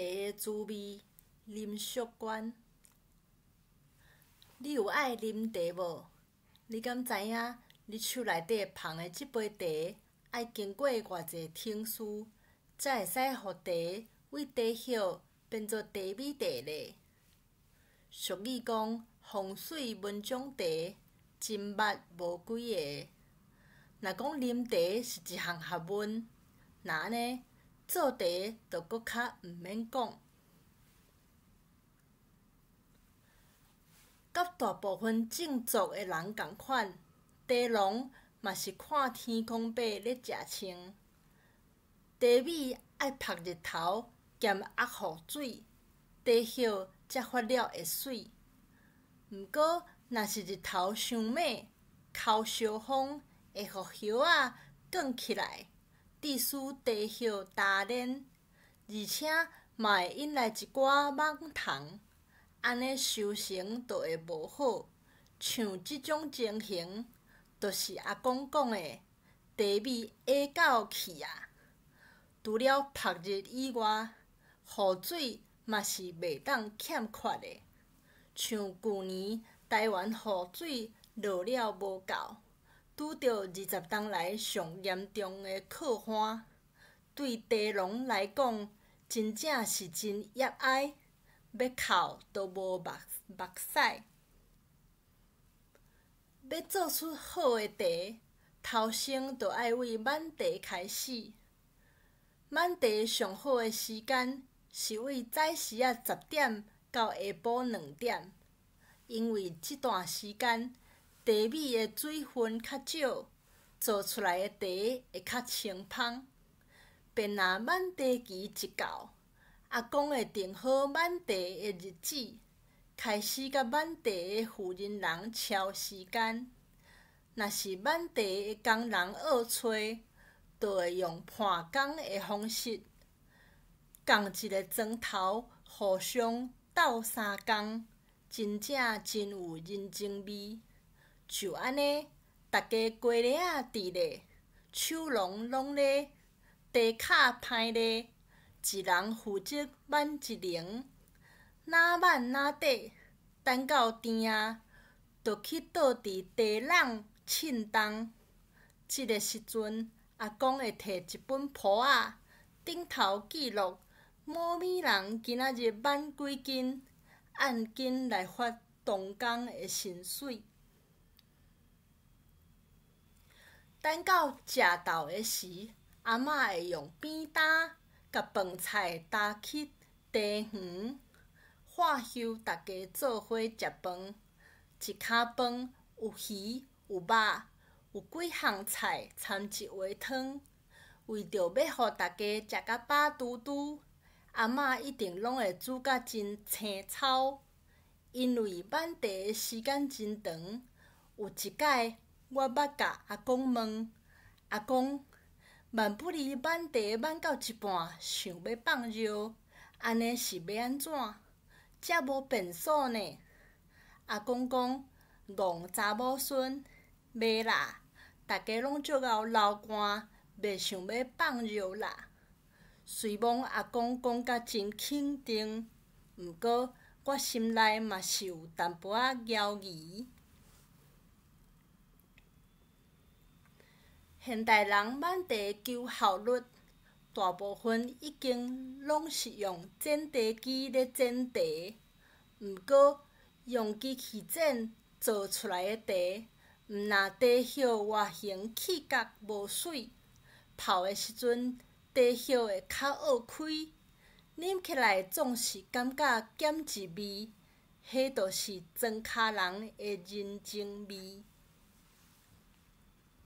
茶滋味，啉叔官。你有爱啉茶无？你敢知影？你手内底捧诶即杯茶，爱经过偌济程序，才会使互茶为茶香，变做茶米茶咧。俗语讲：“洪水文章，茶真捌无几个。”若讲啉茶是一项学问，那呢？做茶就搁较毋免讲，甲大部分种茶诶人共款，茶农嘛是看天空白咧食青，茶米爱曝日头兼压雨水，茶叶则发了会水。毋过，若是日头伤猛，烤烧风会互叶仔卷起来。地势低，向打冷，而且嘛会引来一寡蠓虫，安尼收成就会无好。像即种情形，就是阿公讲的，地味下到去啊。除了曝日以外，雨水嘛是袂当欠缺的，像旧年台湾雨水落了无够。拄到二十冬来上严重个酷旱，对茶农来讲，真正是真热爱，要哭都无目目屎。要做出好个茶，头先著爱为满茶开始。满茶上好个时间是为早时啊十点到下晡两点，因为即段时间。茶米的水分较少，做出来的茶会较清芳。便若满茶期一到，阿公会定好满茶的日子，开始佮满茶的负责人超时间。若是满茶个工人恶吹，就会用盘工的方式，共一个砖头互相斗三工，真正真有人情味。就安尼，大家鸡啊，伫嘞，手笼拢嘞，地脚拍嘞，一人负责挽一零，哪挽哪块，等到天啊，就去倒伫地浪称重。即个时阵，阿公会摕一本簿仔，顶头记录某米人今仔日挽几斤，按斤来发同工的薪水。等到食到的时，阿嬷会用扁担甲饭菜搭去茶园，化休大家做伙食饭。一卡饭有鱼有肉，有几项菜，掺一碗汤。为着要互大家食甲饱嘟嘟，阿嬷一定拢会煮甲真清炒。因为晚地时间真长，有一摆我捌甲阿公问阿公，万不利挽茶挽到一半，想要放肉，安尼是要安怎？遮无便所呢？阿公讲，憨查某孙，袂啦，大家拢足到流汗，袂想要放肉啦。虽望阿公讲甲真肯定，毋过我心内嘛是有淡薄仔犹豫。现代人满地求效率，大部分已经拢是用煎茶机咧煎茶。毋过用机器蒸做出来诶茶，毋若茶叶外形、气格无水，泡诶时阵茶叶会较恶开，啉起来总是感觉咸一味，迄就是装咖人诶人情味。